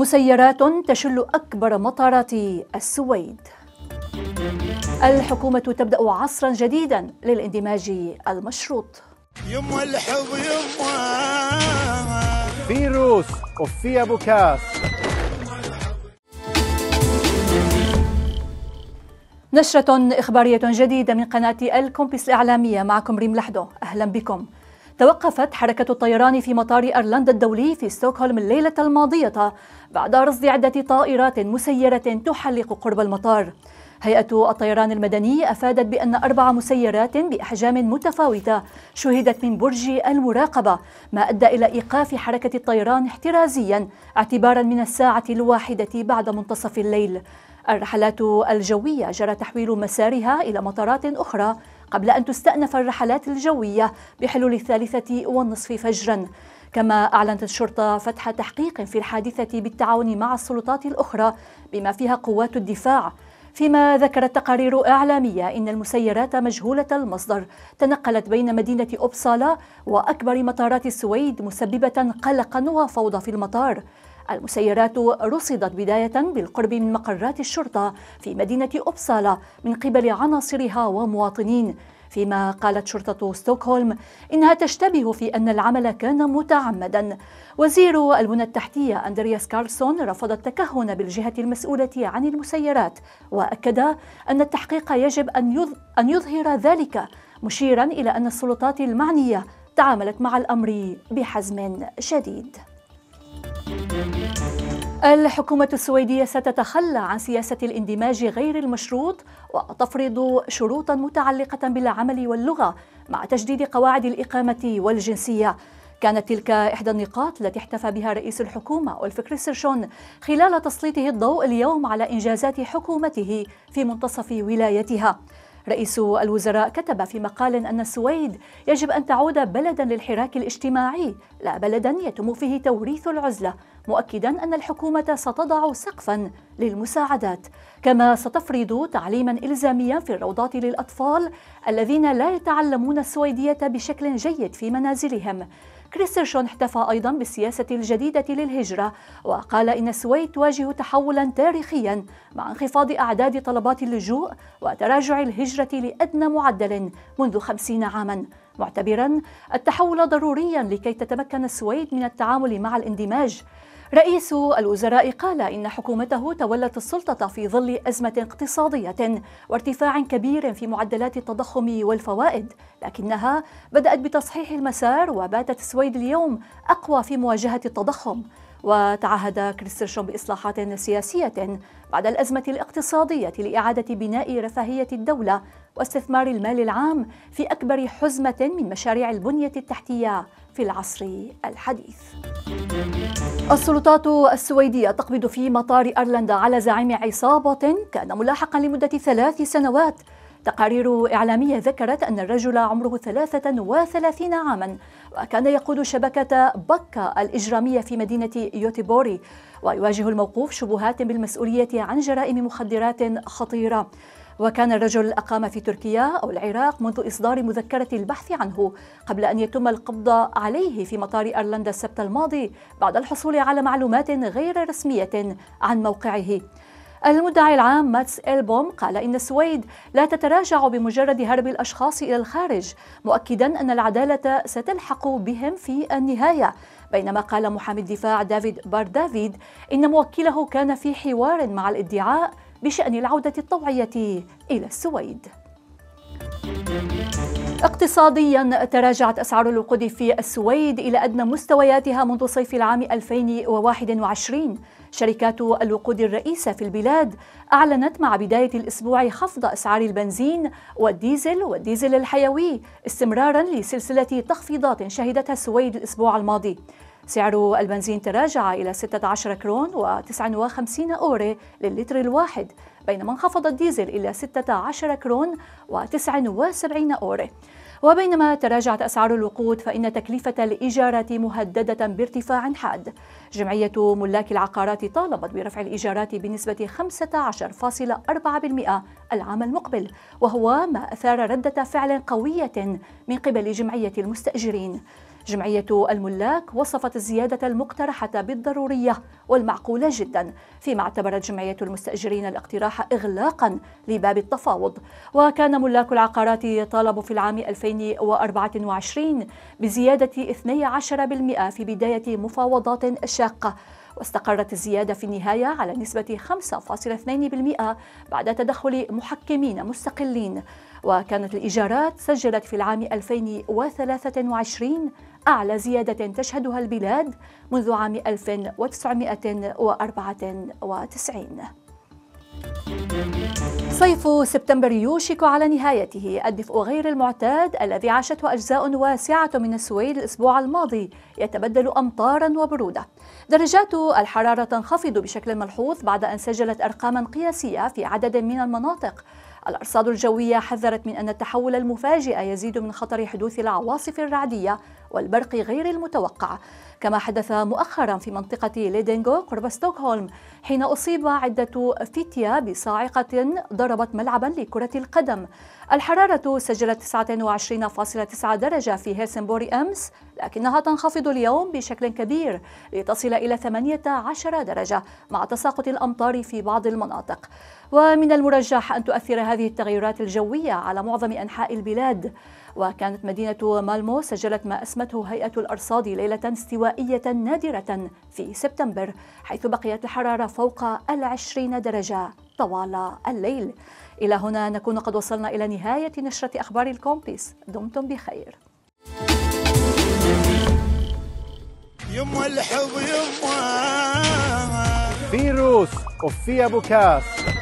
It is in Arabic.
مسيرات تشل أكبر مطارات السويد الحكومة تبدأ عصرا جديدا للاندماج المشروط يما الحب يما في روس وفي أبو كاس نشرة إخبارية جديدة من قناة الكومبيس الإعلامية معكم ريم لحدو أهلا بكم توقفت حركة الطيران في مطار أيرلندا الدولي في ستوكهولم الليلة الماضية بعد رصد عدة طائرات مسيرة تحلق قرب المطار هيئة الطيران المدني أفادت بأن أربع مسيرات بأحجام متفاوتة شهدت من برج المراقبة ما أدى إلى إيقاف حركة الطيران احترازيا اعتبارا من الساعة الواحدة بعد منتصف الليل الرحلات الجوية جرى تحويل مسارها إلى مطارات أخرى قبل أن تستأنف الرحلات الجوية بحلول الثالثة والنصف فجراً كما أعلنت الشرطة فتح تحقيق في الحادثة بالتعاون مع السلطات الأخرى بما فيها قوات الدفاع فيما ذكرت تقارير إعلامية إن المسيرات مجهولة المصدر تنقلت بين مدينة أوبسالا وأكبر مطارات السويد مسببة قلقا وفوضى في المطار المسيرات رصدت بداية بالقرب من مقرات الشرطة في مدينة أوبسالا من قبل عناصرها ومواطنين فيما قالت شرطة ستوكهولم إنها تشتبه في أن العمل كان متعمدا وزير البنى التحتية أندرياس كارلسون رفض التكهن بالجهة المسؤولة عن المسيرات وأكد أن التحقيق يجب أن يظهر ذلك مشيرا إلى أن السلطات المعنية تعاملت مع الأمر بحزم شديد الحكومة السويدية ستتخلى عن سياسة الاندماج غير المشروط وتفرض شروطا متعلقة بالعمل واللغة مع تجديد قواعد الإقامة والجنسية كانت تلك إحدى النقاط التي احتفى بها رئيس الحكومة والفكر سيرشون خلال تسليطه الضوء اليوم على إنجازات حكومته في منتصف ولايتها رئيس الوزراء كتب في مقال أن السويد يجب أن تعود بلدا للحراك الاجتماعي لا بلدا يتم فيه توريث العزلة مؤكدا أن الحكومة ستضع سقفا للمساعدات كما ستفرض تعليما إلزاميا في الروضات للأطفال الذين لا يتعلمون السويدية بشكل جيد في منازلهم كريستيرشون احتفى أيضا بالسياسة الجديدة للهجرة وقال إن السويد تواجه تحولا تاريخيا مع انخفاض أعداد طلبات اللجوء وتراجع الهجرة لأدنى معدل منذ خمسين عاما معتبرا التحول ضروريا لكي تتمكن السويد من التعامل مع الاندماج رئيس الوزراء قال إن حكومته تولت السلطة في ظل أزمة اقتصادية وارتفاع كبير في معدلات التضخم والفوائد، لكنها بدأت بتصحيح المسار وباتت السويد اليوم أقوى في مواجهة التضخم. وتعهد كريستيرشن بإصلاحات سياسية بعد الأزمة الاقتصادية لإعادة بناء رفاهية الدولة واستثمار المال العام في أكبر حزمة من مشاريع البنية التحتية في العصر الحديث. السلطات السويدية تقبض في مطار أيرلندا على زعيم عصابة كان ملاحقا لمدة ثلاث سنوات تقارير إعلامية ذكرت أن الرجل عمره 33 عاما وكان يقود شبكة بكا الإجرامية في مدينة يوتيبوري ويواجه الموقوف شبهات بالمسؤولية عن جرائم مخدرات خطيرة وكان الرجل أقام في تركيا أو العراق منذ إصدار مذكرة البحث عنه قبل أن يتم القبض عليه في مطار أيرلندا السبت الماضي بعد الحصول على معلومات غير رسمية عن موقعه المدعي العام ماتس إلبوم قال إن السويد لا تتراجع بمجرد هرب الأشخاص إلى الخارج مؤكدا أن العدالة ستلحق بهم في النهاية بينما قال محامي الدفاع دافيد باردافيد إن موكله كان في حوار مع الادعاء بشأن العودة الطوعية إلى السويد اقتصاديا تراجعت أسعار الوقود في السويد إلى أدنى مستوياتها منذ صيف العام 2021 شركات الوقود الرئيسة في البلاد أعلنت مع بداية الأسبوع خفض أسعار البنزين والديزل والديزل الحيوي استمرارا لسلسلة تخفيضات شهدتها السويد الأسبوع الماضي سعر البنزين تراجع إلى 16 كرون و59 أوري للتر الواحد بينما انخفض الديزل إلى 16 كرون و79 أوري وبينما تراجعت أسعار الوقود فإن تكلفة الإيجارات مهددة بارتفاع حاد جمعية ملاك العقارات طالبت برفع الإيجارات بنسبة 15.4% العام المقبل وهو ما أثار ردة فعل قوية من قبل جمعية المستأجرين جمعية الملاك وصفت الزيادة المقترحة بالضرورية والمعقولة جدا فيما اعتبرت جمعية المستأجرين الاقتراح إغلاقا لباب التفاوض وكان ملاك العقارات طالبوا في العام 2024 بزيادة 12% في بداية مفاوضات شاقة واستقرت الزيادة في النهاية على نسبة 5.2% بعد تدخل محكمين مستقلين وكانت الإيجارات سجلت في العام 2023 أعلى زيادة تشهدها البلاد منذ عام 1994 صيف سبتمبر يوشك على نهايته الدفء غير المعتاد الذي عاشته أجزاء واسعة من السويد الأسبوع الماضي يتبدل أمطارا وبرودة درجات الحرارة تنخفض بشكل ملحوظ بعد أن سجلت أرقاما قياسية في عدد من المناطق الأرصاد الجوية حذرت من أن التحول المفاجئ يزيد من خطر حدوث العواصف الرعدية والبرق غير المتوقع كما حدث مؤخرا في منطقة ليدينغو قرب ستوكهولم حين أصيب عدة فتية بصاعقة ضربت ملعبا لكرة القدم الحرارة سجلت 29.9 درجة في هيلسنبوري أمس لكنها تنخفض اليوم بشكل كبير لتصل إلى 18 درجة مع تساقط الأمطار في بعض المناطق ومن المرجح أن تؤثر هذه التغيرات الجوية على معظم أنحاء البلاد وكانت مدينة مالمو سجلت ما أسمته هيئة الأرصاد ليلة استوائية نادرة في سبتمبر حيث بقيت الحرارة فوق العشرين درجة طوال الليل إلى هنا نكون قد وصلنا إلى نهاية نشرة أخبار الكومبيس دمتم بخير يم الحب يما فيروس وفي ابو كاس